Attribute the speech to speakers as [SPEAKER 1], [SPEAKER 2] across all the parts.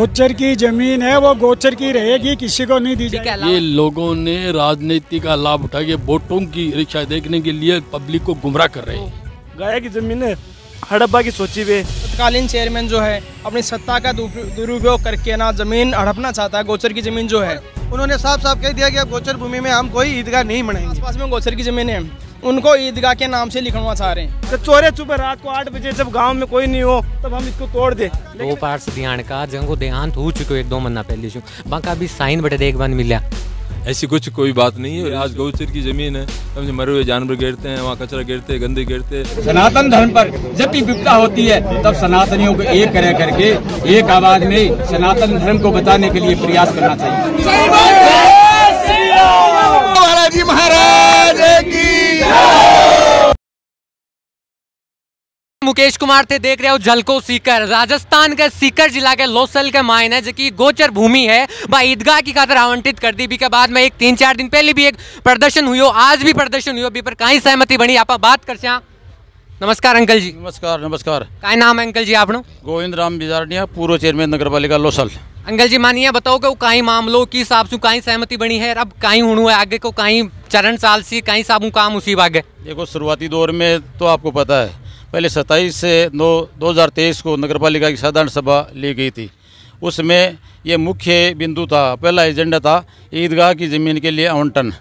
[SPEAKER 1] गोचर की जमीन है वो गोचर की रहेगी किसी को नहीं दी जाएगी
[SPEAKER 2] ये लोगों ने राजनीति का लाभ उठा के वोटों की रिक्शा देखने के लिए पब्लिक को गुमराह कर रहे हैं
[SPEAKER 3] गाय की जमीन है
[SPEAKER 2] हड़प्पा की सोची हुए
[SPEAKER 3] तत्कालीन चेयरमैन जो है अपनी सत्ता का दुरुपयोग करके ना जमीन हड़पना चाहता है गोचर की जमीन जो है उन्होंने साफ साफ कह दिया कि गोचर भूमि में हम कोई ईदगाह नहीं मनाएंगे पास में गोचर की जमीन है उनको ईदगाह के नाम से लिखवा चाह रहे हैं तो चोरे चुपे रात को आठ बजे जब गांव में कोई नहीं हो तब हम इसको तोड़ दे
[SPEAKER 4] दो पार से ध्यान का जंगो देहांत हो चुके एक दो महीना पहले से बाका अभी साइन बटे देख बंद मिल ऐसी कुछ कोई बात नहीं
[SPEAKER 2] है आज गौचर की जमीन है तो मरे हुए
[SPEAKER 4] जानवर गिरते हैं वहाँ कचरा गिरते हैं गंदे गिरते हैं सनातन
[SPEAKER 5] धर्म पर जब भी विपदा होती है तब सनातनियों को एक करे करके एक आवाज में
[SPEAKER 3] सनातन धर्म को बचाने के लिए प्रयास करना चाहिए
[SPEAKER 6] महाराज की
[SPEAKER 4] मुकेश कुमार थे देख रहे हो जलको सीकर राजस्थान के सीकर जिला के लोसल के मायन है जो की गोचर भूमि है वह ईदगाह की खातर आवंटित कर दी भी के बाद में एक तीन चार दिन पहले भी एक प्रदर्शन हुई हो आज भी प्रदर्शन हुई भी पर कहीं सहमति बनी आप बात कर सया नमस्कार अंकल जी
[SPEAKER 5] नमस्कार नमस्कार
[SPEAKER 4] का नाम है अंकल जी आप
[SPEAKER 5] गोविंद राम बिजारनिया पूर्व चेयरमैन नगर पालिका लोसल
[SPEAKER 4] अंकल जी मानिए बताओ कि काई मामलों की हिसाब से कहीं सहमति बनी है अब कहीं हूँ है आगे को कहीं चरण साल सी कहीं साबू काम उसी
[SPEAKER 5] बागे देखो शुरुआती दौर में तो आपको पता है पहले सत्ताईस से नौ दो हज़ार तेईस को नगर पालिका की साधारण सभा ली गई थी उसमें ये मुख्य बिंदु था पहला एजेंडा था ईदगाह की ज़मीन के लिए आवंटन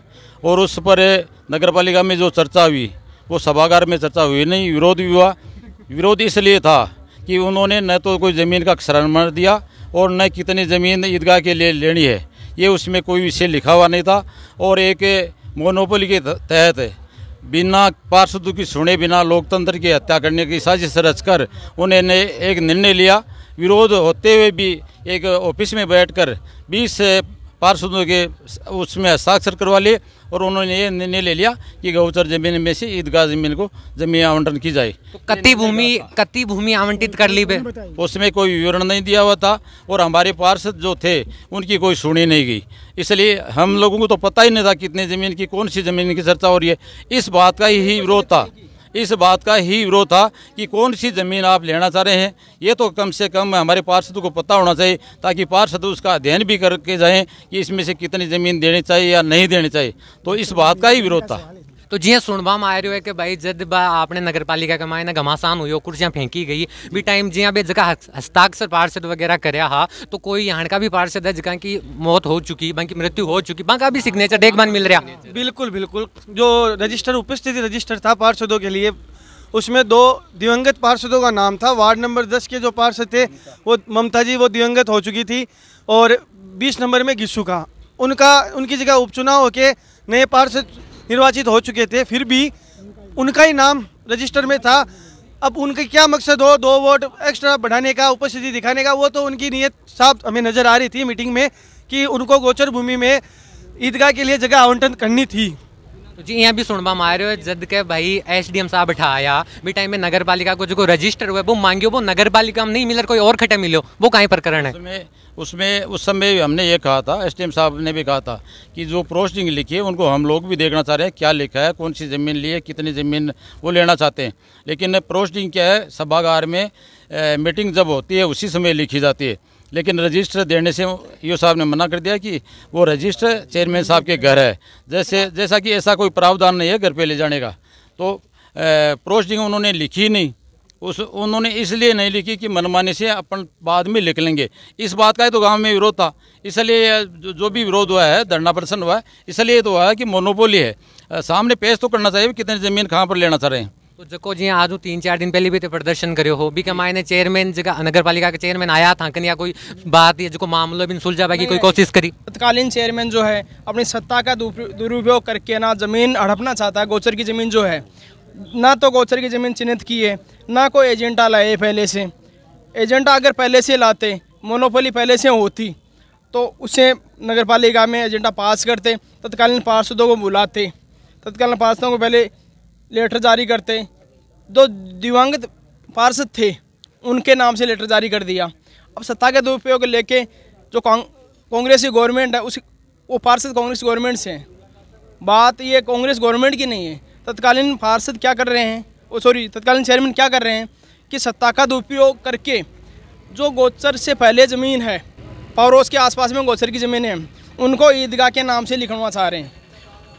[SPEAKER 5] और उस पर नगर पालिका में जो चर्चा हुई वो सभागार में चर्चा हुई नहीं विरोध भी हुआ विरोध इसलिए था कि उन्होंने न तो कोई ज़मीन का क्षरण दिया और न कितनी ज़मीन ईदगाह के लिए लेनी है ये उसमें कोई विषय लिखा हुआ नहीं था और एक मोनोपोली के तहत बिना पार्षदों की सुने बिना लोकतंत्र की हत्या करने की साजिश रचकर उन्होंने एक निर्णय लिया विरोध होते हुए भी एक ऑफिस में बैठकर 20 पार्षदों के उसमें हस्ताक्षर करवा लिए और उन्होंने ये निर्णय ले लिया कि गौचर जमीन में से ईदगाह जमीन को जमीन आवंटन की जाए तो कति भूमि कति भूमि आवंटित कर ली गई उसमें कोई विवरण नहीं दिया हुआ था और हमारे पार्षद जो थे उनकी कोई सुनी नहीं गई इसलिए हम लोगों को तो पता ही नहीं था कितने ज़मीन की कौन सी ज़मीन की चर्चा हो रही है इस बात का ही विरोध था इस बात का ही विरोध था कि कौन सी ज़मीन आप लेना चाह रहे हैं ये तो कम से कम हमारे पार्षदों को पता होना चाहिए ताकि पार्षद उसका अध्ययन भी करके जाएँ कि इसमें से कितनी ज़मीन देनी चाहिए या नहीं देनी चाहिए तो इस बात
[SPEAKER 4] का ही विरोध था तो जी सुनवा में आ रही है कि भाई जद आपने नगर पालिका का मायने घमासान हुई कुर्सियाँ फेंकी गई भी टाइम जी अभी जगह हस्ताक्षर पार्षद वगैरह कराया हा तो कोई यहाँ का भी पार्षद है जगह की मौत हो चुकी बाकी मृत्यु हो चुकी बाकी अभी सिग्नेचर देख बन मिल रहा
[SPEAKER 1] बिल्कुल बिल्कुल जो रजिस्टर उपस्थिति रजिस्टर था पार्षदों के लिए उसमें दो दिवंगत पार्षदों का नाम था वार्ड नंबर दस के जो पार्षद थे वो ममता जी वो दिवंगत हो चुकी थी और बीस नंबर में गिस्सू का उनका उनकी जगह उपचुनाव होके नए पार्षद निर्वाचित हो चुके थे फिर भी उनका ही नाम रजिस्टर में था अब उनका क्या मकसद हो दो वोट एक्स्ट्रा बढ़ाने का उपस्थिति दिखाने का वो तो उनकी नीयत साफ
[SPEAKER 4] हमें नज़र आ रही थी मीटिंग में
[SPEAKER 1] कि उनको गोचर भूमि में ईदगाह के लिए जगह आवंटन करनी
[SPEAKER 4] थी तो जी यहाँ भी सुनवा मारे जद के भाई एस डी एम साहब बैठाया भी टाइम में नगर पालिका को जो रजिस्टर हुआ वो मांगियो वो नगर पालिका में नहीं मिल कोई और खटे मिलो वो कहीं पर करण है उसमें
[SPEAKER 5] उसमें उस समय भी हमने ये कहा था एस साहब ने भी कहा था कि जो प्रोस्टिंग लिखी है उनको हम लोग भी देखना चाह रहे हैं क्या लिखा है कौन सी ज़मीन ली है कितनी ज़मीन वो लेना चाहते हैं लेकिन प्रोस्टिंग क्या है सभागार में ए, मीटिंग जब होती है उसी समय लिखी जाती है लेकिन रजिस्टर देने से यू साहब ने मना कर दिया कि वो रजिस्टर चेयरमैन साहब के घर है जैसे जैसा कि ऐसा कोई प्रावधान नहीं है घर पे ले जाने का तो प्रोस्टिंग उन्होंने लिखी नहीं उस उन्होंने इसलिए नहीं लिखी कि मनमाने से अपन बाद में लिख लेंगे इस बात का ही तो गांव में विरोध था इसलिए जो भी विरोध हुआ है धरना प्रदर्शन हुआ है इसलिए तो हुआ है कि मोनोपोली है सामने पेश तो करना चाहिए कितनी ज़मीन कहाँ पर लेना चाह रहे हैं
[SPEAKER 4] तो जको जी आज हूँ तीन चार दिन पहले भी तो प्रदर्शन करो हो भी कमाए मायने चेयरमैन जगह नगर पालिका के चेयरमैन आया था कन या कोई बात या जो मामलो भी सुलझा की कोई कोशिश करी
[SPEAKER 3] तत्कालीन चेयरमैन जो है अपनी सत्ता का दुरुपयोग करके ना जमीन हड़पना चाहता है गोचर की जमीन जो है ना तो गोचर की जमीन चिन्हित की है ना कोई एजेंटा लाए पहले से एजेंटा अगर पहले से लाते मोनोपोली पहले से होती तो उसे नगर पालिका में एजेंडा पास करते तत्कालीन पार्षदों को बुलाते तत्कालीन पार्षदों को पहले लेटर जारी करते जो दिवंगत पार्षद थे उनके नाम से लेटर जारी कर दिया अब सत्ता के दुरुपयोग लेके जो कांग्रेसी गवर्नमेंट है उस वो पार्षद कांग्रेस गवर्नमेंट से हैं बात ये कांग्रेस गवर्नमेंट की नहीं है तत्कालीन पार्षद क्या कर रहे हैं ओ सॉरी तत्कालीन चेयरमैन क्या कर रहे हैं कि सत्ता का दुरुपयोग करके जो गोचर से पहले ज़मीन है पौरोस के आसपास में गोचर की ज़मीन है उनको ईदगाह के नाम से लिखवाना चाह रहे हैं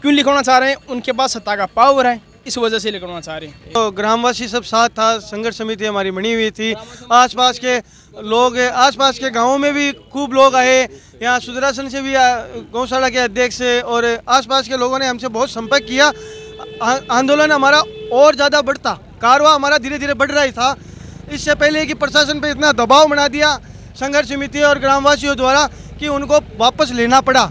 [SPEAKER 3] क्यों लिखवाना चाह रहे हैं उनके पास सत्ता का पावर है इस वजह से निकलना चाह रहे हैं तो ग्रामवासी सब साथ
[SPEAKER 1] था संघर्ष समिति हमारी बनी हुई थी आसपास के लोग आसपास के गांवों में भी खूब लोग आए यहाँ सुदरासन से भी गौशाला के अध्यक्ष और आसपास के लोगों ने हमसे बहुत संपर्क किया आंदोलन हमारा और ज़्यादा बढ़ता कारवा हमारा धीरे धीरे बढ़ रहा था इससे पहले कि प्रशासन पर इतना दबाव बना दिया संघर्ष समिति और ग्रामवासियों द्वारा कि उनको वापस लेना पड़ा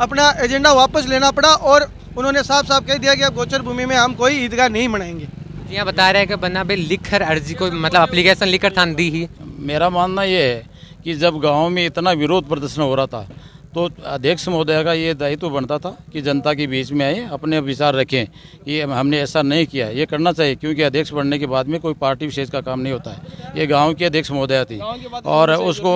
[SPEAKER 1] अपना एजेंडा वापस लेना पड़ा और उन्होंने साफ साफ कह दिया कि अब गोचर भूमि में हम कोई ईदगाह नहीं मनाएंगे
[SPEAKER 4] जी बता रहे हैं कि बना भाई लिख कर अर्जी को मतलब अप्लीकेशन लिख कर थान दी ही मेरा मानना ये है कि जब गाँव
[SPEAKER 5] में इतना विरोध प्रदर्शन हो रहा था तो अध्यक्ष महोदय का ये दायित्व तो बनता था कि जनता के बीच में आए अपने विचार रखें कि हमने ऐसा नहीं किया ये करना चाहिए क्योंकि अध्यक्ष बनने के बाद में कोई पार्टी विशेष का काम नहीं होता है ये गांव की अध्यक्ष महोदया थी तो और उसको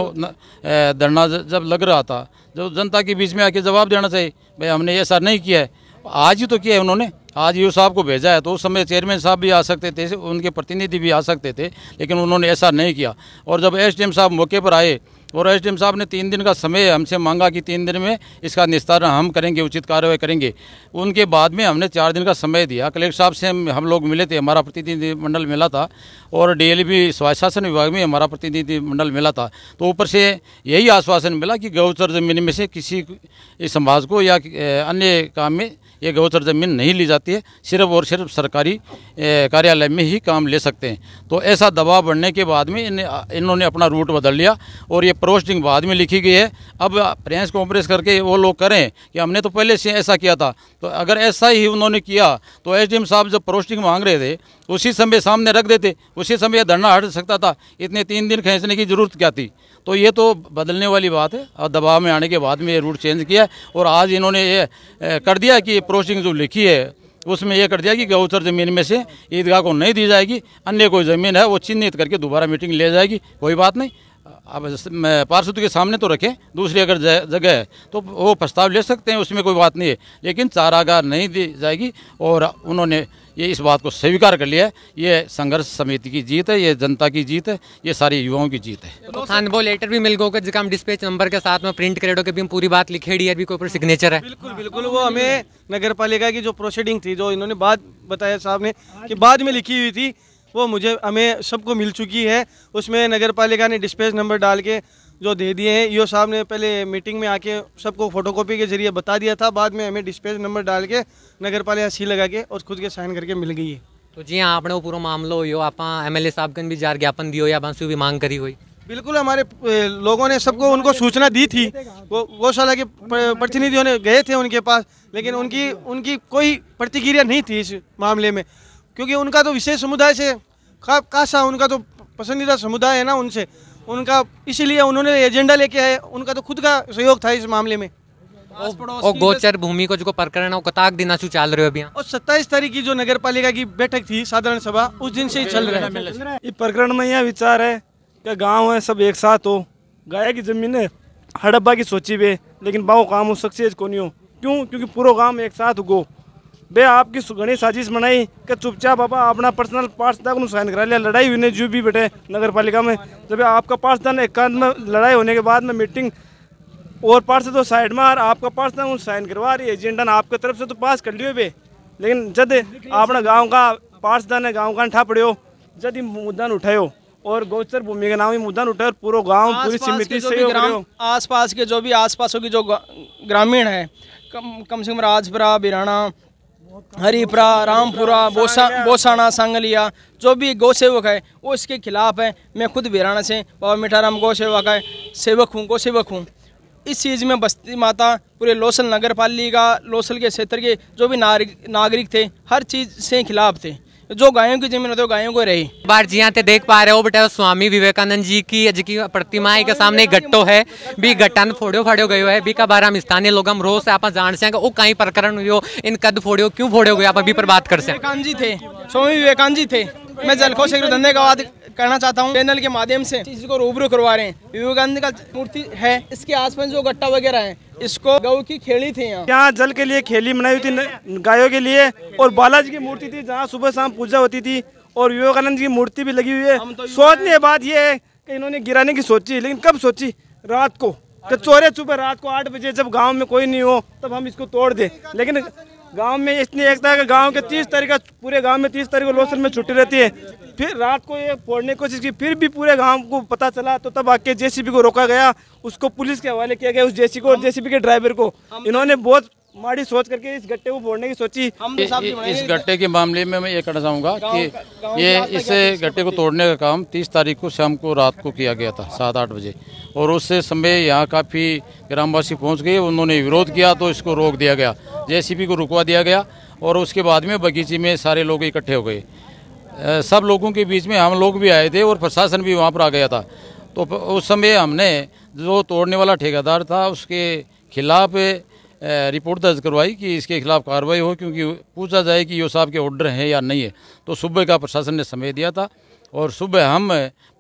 [SPEAKER 5] धरना जब लग रहा था जब जनता के बीच में आके जवाब देना चाहिए भाई हमने ऐसा नहीं किया है आज ही तो किया है उन्होंने आज यू साहब को भेजा है तो उस समय चेयरमैन साहब भी आ सकते थे उनके प्रतिनिधि भी आ सकते थे लेकिन उन्होंने ऐसा नहीं किया और जब एस साहब मौके पर आए और एस साहब ने तीन दिन का समय हमसे मांगा कि तीन दिन में इसका निस्तारण हम करेंगे उचित कार्रवाई करेंगे उनके बाद में हमने चार दिन का समय दिया कलेक्टर साहब से हम, लोग मिले थे हमारा प्रतिनिधिमंडल मिला था और डी e भी स्वास्थ्य शासन विभाग में हमारा प्रतिनिधिमंडल मिला था तो ऊपर से यही आश्वासन मिला कि गौचर जमीन में से किसी इस समाज को या अन्य काम में ये गौचर ज़मीन नहीं ली जाती है सिर्फ और सिर्फ सरकारी कार्यालय में ही काम ले सकते हैं तो ऐसा दबाव बढ़ने के बाद में इन इन्होंने अपना रूट बदल लिया और ये प्रोस्टिंग बाद में लिखी गई है अब प्रेस कॉन्फ्रेंस करके वो लोग करें कि हमने तो पहले से ऐसा किया था तो अगर ऐसा ही उन्होंने किया तो एसडीएम साहब जब प्रोस्टिंग मांग रहे थे उसी समय सामने रख देते उसी समय धरना हट सकता था इतने तीन दिन खींचने की ज़रूरत क्या थी तो ये तो बदलने वाली बात है और दबाव में आने के बाद में ये रूट चेंज किया और आज इन्होंने ये कर दिया कि प्रोसिंग जो लिखी है उसमें यह कर दिया कि गौचर ज़मीन में से ईदगाह को नहीं दी जाएगी अन्य कोई ज़मीन है वो चिन्हित करके दोबारा मीटिंग ले जाएगी कोई बात नहीं अब पार्षद के सामने तो रखें दूसरी अगर जगह है तो वो प्रस्ताव ले सकते हैं उसमें कोई बात नहीं है लेकिन चारागाह नहीं दी जाएगी और उन्होंने ये इस बात को स्वीकार कर लिया ये संघर्ष समिति की जीत है ये जनता की जीत है ये सारे युवाओं की जीत
[SPEAKER 4] है वो लेटर भी मिल गए जिसका हम डिस्पैच नंबर के साथ में प्रिंट करेडो के भी हम पूरी बात लिखेड़ी है ऊपर सिग्नेचर है बिल्कुल बिल्कुल वो हमें
[SPEAKER 1] नगर पालिका की जो प्रोसीडिंग थी जो इन्होंने बाद बताया साहब ने कि बाद में लिखी हुई थी वो मुझे हमें सबको मिल चुकी है उसमें नगर पालिका ने डिस्पैच नंबर डाल के जो दे दिए हैं ईओ साहब ने पहले मीटिंग में आके सबको फोटोकॉपी के जरिए बता दिया था बाद में हमें डिस्पैच नंबर डाल के नगर पालिका सी लगा के और खुद के साइन करके मिल गई है
[SPEAKER 4] तो जी हाँ आपने वो पूरा मामलो हो आप एम एल ए साहब भी जार ज्ञापन दियो या बांसू भी मांग करी हुई बिल्कुल हमारे लोगों ने सबको
[SPEAKER 1] उनको सूचना दी थी वो गौशाला के प्रतिनिधियों ने गए थे उनके पास लेकिन उनकी उनकी कोई प्रतिक्रिया नहीं थी इस मामले में क्योंकि उनका तो विशेष समुदाय से खा खासा उनका तो पसंदीदा समुदाय है ना उनसे उनका इसीलिए उन्होंने एजेंडा लेके है उनका तो खुद का सहयोग था इस मामले में और गोचर
[SPEAKER 4] भूमि को जो प्रकरण कताक दिन चाल रहे अभी और
[SPEAKER 6] सत्ताईस तारीख की जो नगर पालिका की बैठक थी साधारण सभा उस दिन से
[SPEAKER 1] ही चल
[SPEAKER 4] रहा है
[SPEAKER 6] इस प्रकरण में यह विचार है क्या गाँव है सब एक साथ हो गाय की जमीन है हड़प्पा की सोची पे लेकिन बाओ काम हो सक्सेस को नहीं हो क्यों क्योंकि पूरा गाँव एक साथ हो बे आपकी सुगणी साजिश बनाई कि चुपचाप बाबा अपना पर्सनल पार्षदान को साइन करा लिया लड़ाई हुई जो भी बैठे नगर पालिका में जब तो आपका पार्षदान एकांत में लड़ाई होने के बाद में मीटिंग और पार्षद तो साइड में आपका पार्षदान को साइन करवा रही एजेंडा आपके तरफ से तो पास कर लियो बे लेकिन जद अपना गाँव का पार्षदान है गाँव का ठा पड़ियो जद मुद्दा उठायो और गोचर भूमि के नाम ही मुद्दा उठाए और पूरा गांव पूरी समिति से
[SPEAKER 3] आस पास के जो भी आस पास की जो ग्रामीण है कम कम से कम राजपुरा बिराना हरिपुरा रामपुरा बोसा बोसाना सांगलिया जो भी गौ सेवक है वो इसके खिलाफ है मैं खुद बिराना से बाबा मीठाराम गौ सेवक है सेवक हूँ गौ सेवक हूँ इस चीज़ में बस्ती माता पूरे लोसल नगर पालिका लोसल के क्षेत्र के
[SPEAKER 4] जो भी नागरिक नागरिक थे हर चीज़ से खिलाफ थे जो गायों की जमीन होती है गायों को रही बार जी यहाँ देख पा रहे हो बेटा तो स्वामी विवेकानंद जी की जी की प्रतिमा के सामने गट्टो है भी गट्टान फोड़ियो फाड़ो गयो है भी का बार हम स्थानीय लोग हम रोज आप जान से वो कहीं प्रकरण हुए इन कद फोड़ियो क्यों फोड़ो गए आप अभी पर बात कर सकते विवेकानंद जी थे स्वामी विवेकानंद जी थे मैं जलखोश
[SPEAKER 3] धंधे धन्यवाद करना चाहता हूँ चैनल के माध्यम से चीज को रूबरू करवा रहे हैं विवेकानंद का मूर्ति है इसके आसपास जो गट्टा वगैरह है इसको गौ की खेली थी यहाँ जल के लिए खेली मनाई हुई
[SPEAKER 6] थी गायों के लिए और बालाजी की मूर्ति थी जहाँ सुबह शाम पूजा होती थी और विवेकानंद की मूर्ति भी लगी हुई है तो सोचने बात ये है कि इन्होंने गिराने की सोची लेकिन कब सोची रात को चोरे चुपे रात को आठ बजे जब गांव में कोई नहीं हो तब हम इसको तोड़ दे लेकिन गांव में इतनी एकता है कि गांव के तीस तारीख का पूरे गांव में तीस तारीख को लोसन में छुट्टी रहती है फिर रात को ये फोड़ने की कोशिश की फिर भी पूरे गांव को पता चला तो तब आके जेसीबी को रोका गया उसको पुलिस के हवाले किया गया उस जेसी को और जेसीबी के ड्राइवर को तो- इन्होंने बहुत माड़ी सोच करके इस गट्टे को फोड़ने की सोची हम ए, तो इस
[SPEAKER 5] गट्टे के मामले में मैं ये कहना चाहूँगा कि ये इस गट्टे को तोड़ने का काम 30 तारीख को शाम को रात को किया गया था सात आठ बजे और उस समय यहाँ काफ़ी ग्रामवासी पहुँच गए उन्होंने विरोध किया तो इसको रोक दिया गया जे को रुकवा दिया गया और उसके बाद में बगीचे में सारे लोग इकट्ठे हो गए सब लोगों के बीच में हम लोग भी आए थे और प्रशासन भी वहाँ पर आ गया था तो उस समय हमने जो तोड़ने वाला ठेकेदार था उसके खिलाफ़ रिपोर्ट दर्ज करवाई कि इसके खिलाफ कार्रवाई हो क्योंकि पूछा जाए कि यो साहब के ऑर्डर हैं या नहीं है तो सुबह का प्रशासन ने समय दिया था और सुबह हम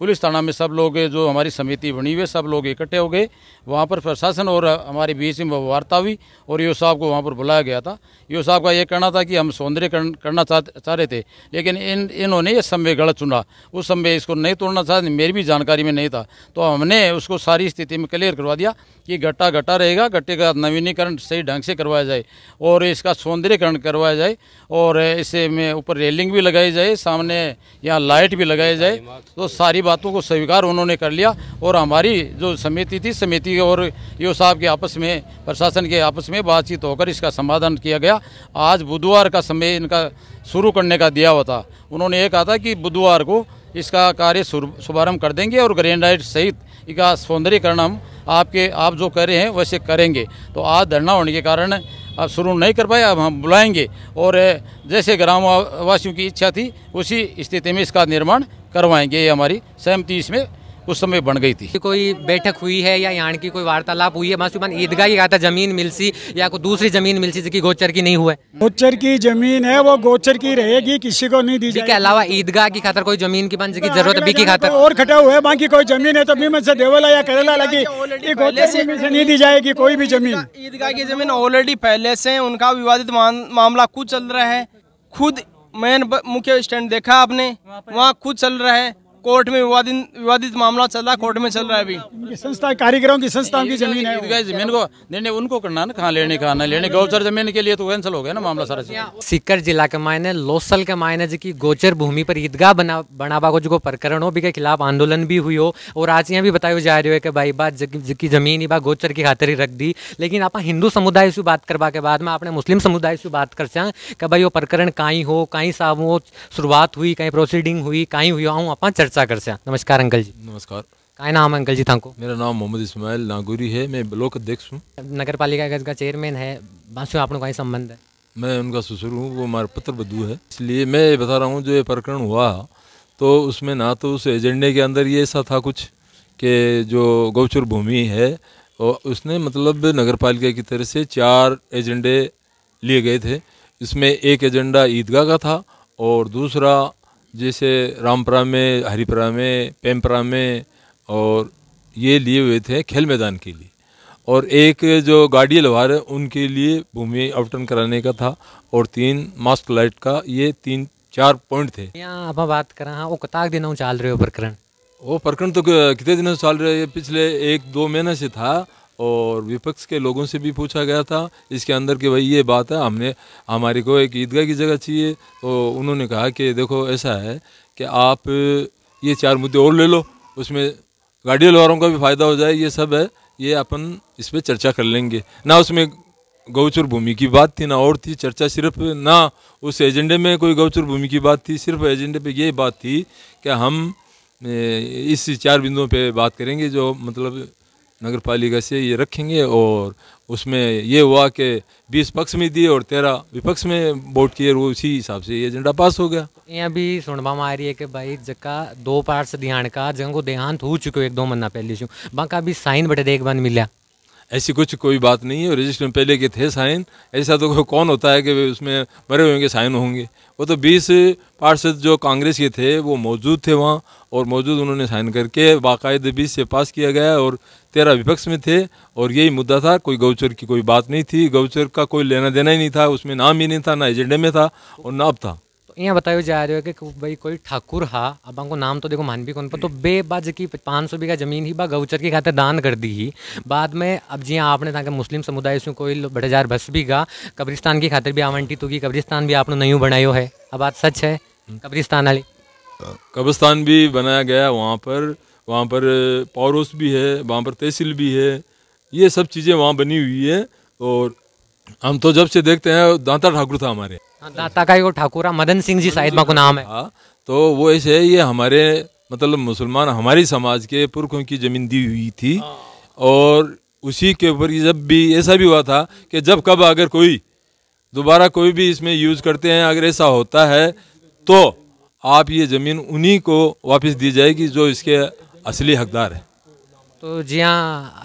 [SPEAKER 5] पुलिस थाना में सब लोग जो हमारी समिति बनी हुई सब लोग इकट्ठे हो गए वहाँ पर प्रशासन और हमारे बीच में वार्ता हुई और यो साहब को वहाँ पर बुलाया गया था यो साहब का ये कहना था कि हम सौंदर्य करना चाह चाह रहे थे लेकिन इन इन्होंने ये समय गलत चुना उस समय इसको नहीं तोड़ना चाहते मेरी भी जानकारी में नहीं था तो हमने उसको सारी स्थिति में क्लियर करवा दिया कि गट्टा गट्टा रहेगा गट्टे का नवीनीकरण सही ढंग से करवाया जाए और इसका सौंदर्यकरण करवाया जाए और इसे में ऊपर रेलिंग भी लगाई जाए सामने यहाँ लाइट भी लगाई जाए तो सारी बातों को स्वीकार उन्होंने कर लिया और हमारी जो समिति थी समिति और यू साहब के आपस में प्रशासन के आपस में बातचीत होकर इसका समाधान किया गया आज बुधवार का समय इनका शुरू करने का दिया हुआ था उन्होंने ये कहा था कि बुधवार को इसका कार्य शुभारंभ कर देंगे और ग्रेनाइट सहित इसका सौंदर्यकरण हम आपके आप जो कह रहे हैं वैसे करेंगे तो आज धरना होने के कारण अब शुरू नहीं कर पाए अब हम बुलाएंगे और जैसे ग्रामवासियों की इच्छा थी उसी स्थिति में इसका निर्माण
[SPEAKER 4] करवाएंगे ये हमारी सहमति इसमें उस समय बन गई थी कोई बैठक हुई है या यहाँ की कोई वार्तालाप हुई है मासूमान ईदगाह ही कहा जमीन मिलसी या कोई दूसरी जमीन मिलसी जिसकी गोचर की नहीं हुआ
[SPEAKER 1] गोचर की जमीन है वो गोचर की रहेगी किसी को नहीं दी जाएगी अलावा
[SPEAKER 4] ईदगाह की खातर कोई जमीन की बन जिसकी जरूरत भी की खातर
[SPEAKER 1] और खटा हुआ है बाकी कोई जमीन है तो बीम से देवला या करेला लगी नहीं दी जाएगी कोई भी जमीन
[SPEAKER 3] ईदगाह की जमीन ऑलरेडी पहले से उनका विवादित मामला खुद चल रहा है खुद मेन मुख्य स्टैंड देखा आपने वहाँ खुद चल रहा है कोर्ट में विवादित विवादित मामला चल रहा है कोर्ट में चल रहा है अभी संस्था कारीगरों की संस्थाओं की जमीन है जमीन को
[SPEAKER 5] निर्णय उनको करना ना कहाँ लेने कहा ना लेने गौचर जमीन के लिए तो कैंसिल हो गया ना मामला सारा
[SPEAKER 4] सीकर जिला के मायने लोसल के मायने जी की गोचर भूमि पर ईदगाह बना बनावा को जो प्रकरण हो भी के खिलाफ आंदोलन भी हुई हो और आज यहाँ भी बताया जा रही है कि भाई बात जिसकी जमीन ही बात गोचर की खातरी रख दी लेकिन आप हिंदू समुदाय से बात करवा के बाद में आपने मुस्लिम समुदाय से बात कर चाहें कि भाई वो प्रकरण कहीं हो कहीं सा वो शुरुआत हुई कहीं प्रोसीडिंग हुई कहीं हुई हूँ आप चर्चा मिर्सागर से नमस्कार अंकल जी नमस्कार का नाम है अंकल जी थाको मेरा नाम मोहम्मद इसमाइल
[SPEAKER 2] नागुरी है मैं ब्लॉक अध्यक्ष हूँ
[SPEAKER 4] नगर पालिका का चेयरमैन है बासु आपको कहीं संबंध है
[SPEAKER 2] मैं उनका ससुर हूँ वो हमारे पत्र बधु है इसलिए मैं ये बता रहा हूँ जो ये प्रकरण हुआ तो उसमें ना तो उस एजेंडे के अंदर ये ऐसा था कुछ कि जो गौचर भूमि है और उसने मतलब नगर पालिका की तरफ से चार एजेंडे लिए गए थे इसमें एक एजेंडा ईदगाह का था और दूसरा जैसे रामपुरा में हरिपुरा में पेमपुरा में और ये लिए हुए थे खेल मैदान के लिए और एक जो गाड़ी लोहार है उनके लिए भूमि आवटन कराने का था और तीन मास्क लाइट का ये तीन चार पॉइंट थे
[SPEAKER 4] यहाँ आप बात करा हाँ वो कताक दिन चाल रहे हो प्रकरण
[SPEAKER 2] वो प्रकरण तो कितने दिनों से चल रहे पिछले एक दो महीने से था और विपक्ष के लोगों से भी पूछा गया था इसके अंदर कि भाई ये बात है हमने हमारे को एक ईदगाह की जगह चाहिए तो उन्होंने कहा कि देखो ऐसा है कि आप ये चार मुद्दे और ले लो उसमें गाड़ी लोहारों का भी फ़ायदा हो जाए ये सब है ये अपन इस पर चर्चा कर लेंगे ना उसमें गौचर भूमि की बात थी ना और थी चर्चा सिर्फ ना उस एजेंडे में कोई गौचर भूमि की बात थी सिर्फ एजेंडे पे ये बात थी कि हम इस चार बिंदुओं पे बात करेंगे जो मतलब नगर पालिका से ये रखेंगे और उसमें ये हुआ कि बीस पक्ष में दिए और तेरह
[SPEAKER 4] विपक्ष में वोट किए वो उसी हिसाब से ये एजेंडा पास हो गया ये अभी सुनवा में आ रही है कि भाई जका दो पार्ट से ध्यान का जंगो देहांत हो चुके एक दो महीना पहले से बाका अभी साइन बटे देख बंद मिला
[SPEAKER 2] ऐसी कुछ कोई बात नहीं है रजिस्टर में पहले के थे साइन ऐसा तो कौन होता है कि उसमें मरे हुए के साइन होंगे वो तो 20 पार्षद जो कांग्रेस के थे वो मौजूद थे वहाँ और मौजूद उन्होंने साइन करके बाकायदे 20 से पास किया गया और तेरह विपक्ष में थे और यही मुद्दा था कोई गौचर की कोई बात नहीं थी गौचर का कोई लेना देना ही नहीं था उसमें नाम ही नहीं था ना एजेंडे में था और ना अब था
[SPEAKER 4] तो यहाँ बतायो जा रहे हो कि भाई कोई ठाकुर हा अब हमको नाम तो देखो मान भी कौन पर तो बे की जी पाँच सौ बीघा जमीन ही बा गौचर की खाते दान कर दी ही बाद में अब जी आपने कि मुस्लिम समुदाय से कोई बटजार बस भी गा कब्रिस्तान की खातिर भी आवंटित होगी कब्रिस्तान भी आपने नहीं बनायो है अब बात सच है कब्रिस्तान वाली हाँ,
[SPEAKER 2] कब्रिस्तान भी बनाया गया वहाँ पर वहाँ पर पौरोस भी है वहाँ पर तहसील भी है ये सब चीज़ें वहाँ बनी हुई है और हम तो जब से देखते हैं दांता ठाकुर था हमारे
[SPEAKER 4] हाँ, दाता का ठाकुरा मदन सिंह जी शायद माँ को नाम है हाँ,
[SPEAKER 2] तो वो ऐसे ये हमारे मतलब मुसलमान हमारी समाज के पुरखों की जमीन दी हुई थी हाँ। और उसी के ऊपर जब भी ऐसा भी हुआ था कि जब कब अगर कोई दोबारा कोई भी इसमें यूज़ करते हैं अगर ऐसा होता है तो आप ये ज़मीन उन्हीं को वापस दी जाएगी जो इसके असली हकदार है
[SPEAKER 4] तो जिया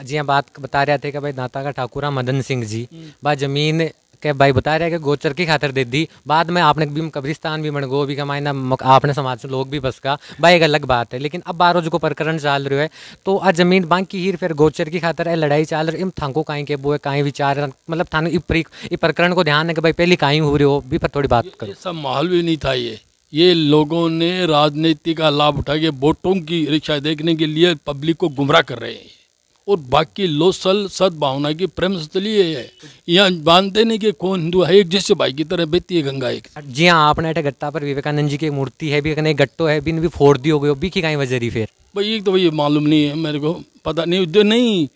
[SPEAKER 4] जिया जी बात बता रहे थे कि भाई दाता का ठाकुरा मदन सिंह जी हम्म। बा ज़मीन के भाई बता रहे कि गोचर की खातर दे दी बाद में आपने भी कब्रिस्तान भी मणगो भी ना आपने समाज से लोग भी बस का भाई एक अलग बात है लेकिन अब बारह जो को प्रकरण चल रहे है तो आज जमीन बाकी हीर फिर गोचर की खातर है लड़ाई चल रही इम थांको काई के वो काई विचार मतलब थानू प्रकरण को ध्यान है कि भाई पहले काई हो रही हो भी पर थोड़ी बात करो सब
[SPEAKER 2] माहौल भी नहीं था ये ये लोगों ने राजनीति का लाभ उठा के वोटों की रिक्शा देखने के लिए पब्लिक को गुमराह कर रहे हैं और बाकी लो सल सद्भावना की प्रेम स्थली तो है यहाँ मानते नहीं कि कौन हिंदू है एक जैसे भाई
[SPEAKER 4] की तरह बहती है गंगा एक जी हाँ आपने अठे गट्टा पर विवेकानंद जी की मूर्ति है भी कहीं गट्टो है भी भी फोड़ दी हो गई भी की कहीं वजह रही फिर भाई एक तो भाई मालूम नहीं है मेरे को पता नहीं जो नहीं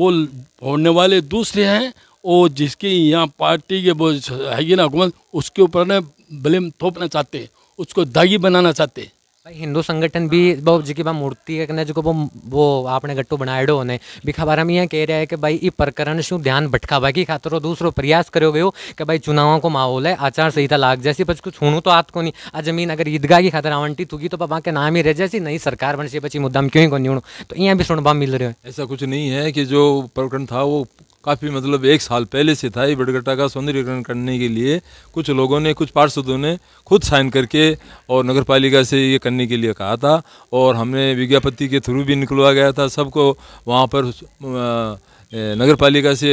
[SPEAKER 2] वो फोड़ने वाले दूसरे हैं और जिसकी यहाँ पार्टी के वो है ना
[SPEAKER 4] हुकूमत उसके ऊपर ना ब्लेम थोपना चाहते हैं उसको दागी बनाना चाहते हैं हिंदू संगठन भी हाँ। बहुत जी की बा मूर्ति है कने जो वो वो आपने गट्टो बनाएडो ने भी खबर हम यहाँ कह रहे हैं कि भाई ये प्रकरण शू ध्यान भटकावा की खातर दूसरो प्रयास करो गयो कि भाई चुनावों को माहौल है आचार संहिता लाग जैसी बस कुछ होनू तो आत को नहीं आ जमीन अगर ईदगाह की खातर आवंटी तुगी तो बाबा के नाम ही रह जैसी नई सरकार बन सी पची मुद्दा में क्यों ही को नहीं तो यहाँ भी सुनबा मिल रहे हो ऐसा कुछ नहीं है कि जो
[SPEAKER 2] प्रकरण था वो काफ़ी मतलब एक साल पहले से था ये बड़गट्टा का सौंदर्यकरण करने के लिए कुछ लोगों ने कुछ पार्षदों ने खुद साइन करके और नगर पालिका से ये करने के लिए कहा था और हमने विज्ञापति के थ्रू भी निकलवा गया था सबको वहाँ पर नगर पालिका से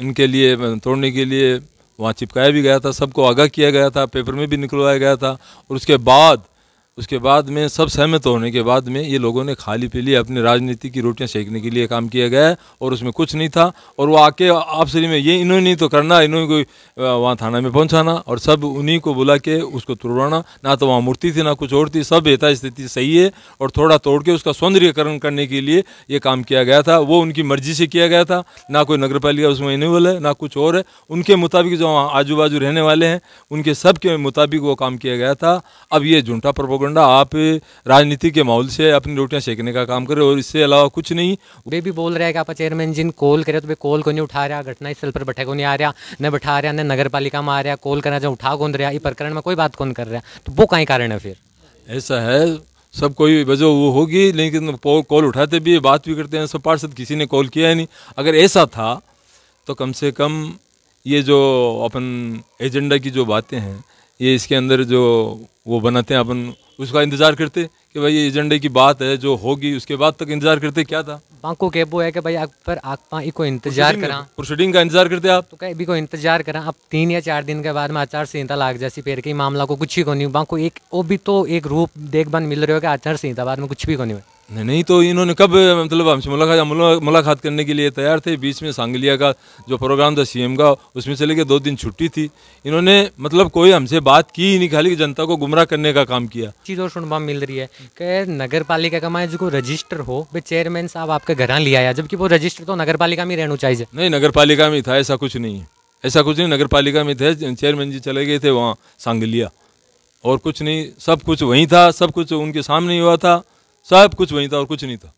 [SPEAKER 2] इनके लिए तोड़ने के लिए वहाँ चिपकाया भी गया था सबको आगाह किया गया था पेपर में भी निकलवाया गया था और उसके बाद उसके बाद में सब सहमत होने के बाद में ये लोगों ने खाली पी लिया अपनी राजनीति की रोटियां सेकने के लिए काम किया गया है और उसमें कुछ नहीं था और वो आके आपसरी में ये इन्होंने तो करना इन्होंने कोई वहाँ थाना में पहुँचाना और सब उन्हीं को बुला के उसको तोड़वाना ना तो वहाँ मूर्ति थी ना कुछ और थी सब यथा स्थिति सही है और थोड़ा तोड़ के उसका सौंदर्यकरण करने के लिए ये काम किया गया था वो उनकी मर्जी से किया गया था ना कोई नगर पालिका उसमें इन्वॉल्व है ना कुछ और है उनके मुताबिक जो आजू बाजू रहने वाले हैं उनके सब के मुताबिक वो काम किया गया था अब ये झूठा प्रभोग बंडा आप राजनीति के माहौल से अपनी रोटियां सेकने का काम कर रहे हो और इससे अलावा कुछ नहीं
[SPEAKER 4] वे भी बोल रहे हैं कि आप चेयरमैन जिन कॉल करे तो वे कॉल को नहीं उठा रहा घटना स्थल पर बैठे को नहीं आ रहा न बैठा रहा न नगर पालिका में आ रहा कॉल करना जो उठा कौन रहा ये प्रकरण में कोई बात कौन कर रहा तो वो कहीं कारण है फिर
[SPEAKER 2] ऐसा है सब कोई वजह वो होगी लेकिन कॉल उठाते भी बात भी करते हैं सब पार्षद किसी ने कॉल किया है नहीं अगर ऐसा था तो कम से कम ये जो अपन एजेंडा की जो बातें हैं ये इसके अंदर जो वो बनाते हैं अपन उसका इंतज़ार करते कि भाई ये एजेंडे की बात है जो होगी उसके बाद तक इंतजार करते क्या था
[SPEAKER 4] बांको के वो है कि भाई आप पर आकपा को इंतजार करा प्रोसीडिंग का इंतजार करते आप तो कभी को इंतजार करा आप तीन या चार दिन के बाद में आचार संहिता लाग जैसी पेड़ के मामला को कुछ ही को नहीं बांको एक वो भी तो एक रूप देख बन मिल रहे हो कि आचार संहिता बाद में कुछ भी को नहीं हुआ
[SPEAKER 2] नहीं नहीं तो इन्होंने कब मतलब हमसे मुलाकात मुलाकात करने के लिए तैयार थे बीच में सांगलिया का जो प्रोग्राम था सीएम का उसमें चले गए दो दिन छुट्टी थी इन्होंने मतलब कोई हमसे बात की ही नहीं खाली जनता को गुमराह करने का काम किया
[SPEAKER 4] चीज़ और सुनवा मिल रही है कि नगर पालिका का मैं जो रजिस्टर हो वे चेयरमैन साहब आपके घर लिया आया जबकि वो रजिस्टर तो नगर पालिका में रहना चाहिए
[SPEAKER 2] नहीं नगर पालिका में था ऐसा कुछ नहीं है ऐसा कुछ नहीं नगर पालिका में थे चेयरमैन जी चले गए थे वहाँ सांगलिया और कुछ नहीं सब कुछ वहीं था सब कुछ उनके सामने हुआ था सब कुछ वहीं था और कुछ नहीं था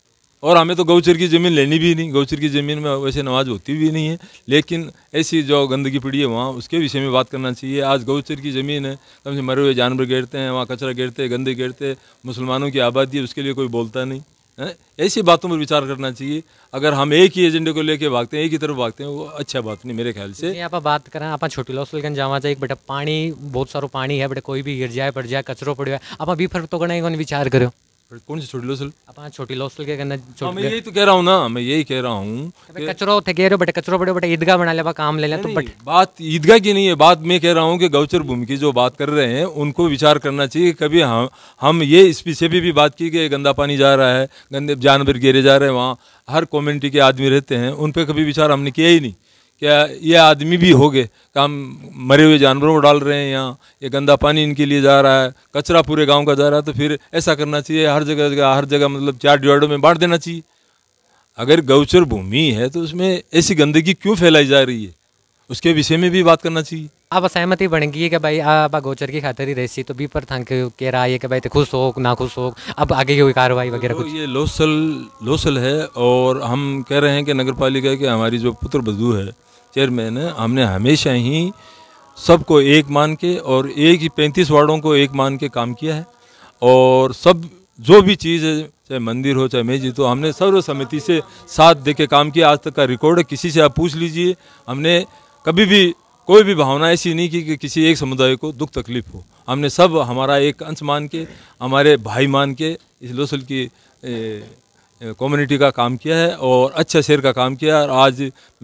[SPEAKER 2] और हमें तो गौचर की ज़मीन लेनी भी नहीं गौचर की ज़मीन में वैसे नमाज होती भी नहीं है लेकिन ऐसी जो गंदगी पड़ी है वहाँ उसके विषय में बात करना चाहिए आज गौचर की ज़मीन है कम से मरे हुए जानवर गिरते हैं वहाँ कचरा गिरते हैं गंदे गिरते हैं मुसलमानों की आबादी है उसके लिए कोई बोलता नहीं है ऐसी बातों पर विचार करना चाहिए अगर हम एक ही एजेंडे को लेकर भागते हैं एक ही तरफ भागते हैं वो अच्छा बात नहीं मेरे ख्याल
[SPEAKER 4] से आप बात करें आप छोटी लॉसलगंज जावा चाहिए बेटा पानी बहुत सारो पानी है बेटा कोई भी गिर जाए पड़ जाए कचरों पड़ जाए आप अभी फर्क तो करना विचार करो कौन सी छोटी लोसल छोटी के करना छोटी हाँ, मैं यही तो
[SPEAKER 2] कह रहा हूँ ना मैं यही कह रहा हूँ
[SPEAKER 4] कचरो थे कह रहे कचरो बड़े ईदगाह बना काम ले लें तो बट
[SPEAKER 2] बात ईदगाह की नहीं है बात मैं कह रहा हूँ कि गौचर भूमि की जो बात कर रहे हैं उनको विचार करना चाहिए कभी हम हम ये इस पीछे भी, भी बात की कि गंदा पानी जा रहा है गंदे जानवर घेरे जा रहे हैं वहाँ हर कम्युनिटी के आदमी रहते हैं उन पर कभी विचार हमने किया ही नहीं क्या ये आदमी भी हो गए हम मरे हुए जानवरों को डाल रहे हैं यहाँ ये गंदा पानी इनके लिए जा रहा है कचरा पूरे गांव का जा रहा है तो फिर ऐसा करना चाहिए हर जगह जगह हर जगह मतलब चार डिवाइडों में बांट देना चाहिए अगर गौचर भूमि है तो उसमें ऐसी गंदगी क्यों फैलाई जा रही है उसके विषय में भी बात करना चाहिए
[SPEAKER 4] आप असहमति बन गई है कि भाई आप गोचर की खातर ही सी तो भी पर थंक कह रहा है कि भाई तो खुश हो ना खुश हो अब आगे की कोई कार्रवाई वगैरह कुछ
[SPEAKER 2] ये लोसल लोसल है और हम कह रहे हैं कि नगर पालिका के हमारी जो पुत्र बधु है चेयरमैन है हमने हमेशा ही सबको एक मान के और एक ही पैंतीस वार्डों को एक मान के काम किया है और सब जो भी चीज़ है चाहे मंदिर हो चाहे मेजी तो हमने सर्व समिति से साथ दे के काम किया आज तक का रिकॉर्ड है किसी से आप पूछ लीजिए हमने कभी भी कोई भी भावना ऐसी नहीं की कि, कि किसी एक समुदाय को दुख तकलीफ हो हमने सब हमारा एक अंश मान के हमारे भाई मान के इस लोसल की ए, कम्युनिटी का काम किया है और अच्छे शेर का काम किया है और आज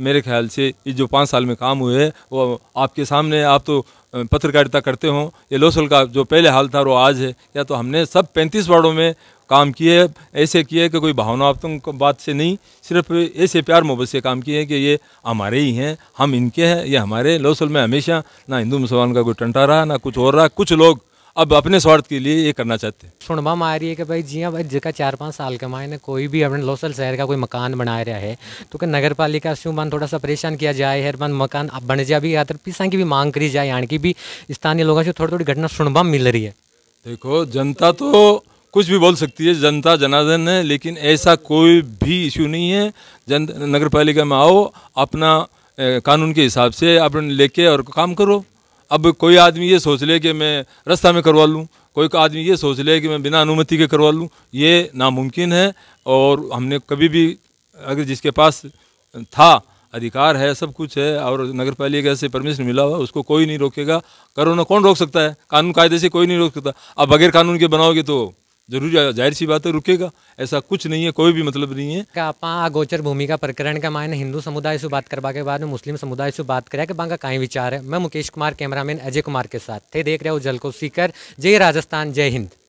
[SPEAKER 2] मेरे ख्याल से ये जो पाँच साल में काम हुए हैं वो आपके सामने आप तो पत्रकारिता करते हों ये लोसल का जो पहले हाल था वो आज है या तो हमने सब पैंतीस वार्डों में काम किए ऐसे किए कि कोई भावना तो बात से नहीं सिर्फ ऐसे प्यार मोहब्बत से काम किए कि ये हमारे ही हैं हम इनके हैं ये हमारे लोसल में हमेशा ना हिंदू मुसलमान का कोई टंटा रहा ना कुछ और रहा कुछ लोग अब अपने स्वार्थ के लिए ये करना चाहते
[SPEAKER 4] हैं सुनवा मार आ रही है कि भाई जी हाँ भाई जिसका चार पाँच साल का मायने कोई भी अपने लोसल शहर का कोई मकान बना रहा है तो कि नगर पालिका से मन थोड़ा सा परेशान किया जाए है मन मकान अब बन जाए भी या तो पिसा की भी मांग करी जाए यानी कि भी स्थानीय लोगों से थोड़ी थोड़ी घटना सुनवा मिल रही है देखो जनता तो कुछ
[SPEAKER 2] भी बोल सकती है जनता जनार्दन है लेकिन ऐसा कोई भी इश्यू नहीं है जन नगर पालिका में आओ अपना कानून के हिसाब से आप लेके और काम करो अब कोई आदमी ये सोच ले कि मैं रास्ता में करवा लूँ कोई आदमी ये सोच ले कि मैं बिना अनुमति के करवा लूँ ये नामुमकिन है और हमने कभी भी अगर जिसके पास था अधिकार है सब कुछ है और नगर पालिका से परमिशन मिला हुआ उसको कोई नहीं रोकेगा करो ना कौन रोक सकता है कानून कायदे से कोई नहीं रोक सकता अब बगैर कानून के बनाओगे तो जरूर जाहिर सी बात है रुकेगा ऐसा कुछ नहीं है कोई भी मतलब नहीं है
[SPEAKER 4] आप गोचर भूमि का प्रकरण का मायने हिंदू समुदाय से बात करवा के बाद में मुस्लिम समुदाय से बात करा कि बांगा का विचार है मैं मुकेश कुमार कैमरामैन अजय कुमार के साथ थे देख रहे हो जल को सीकर जय राजस्थान जय हिंद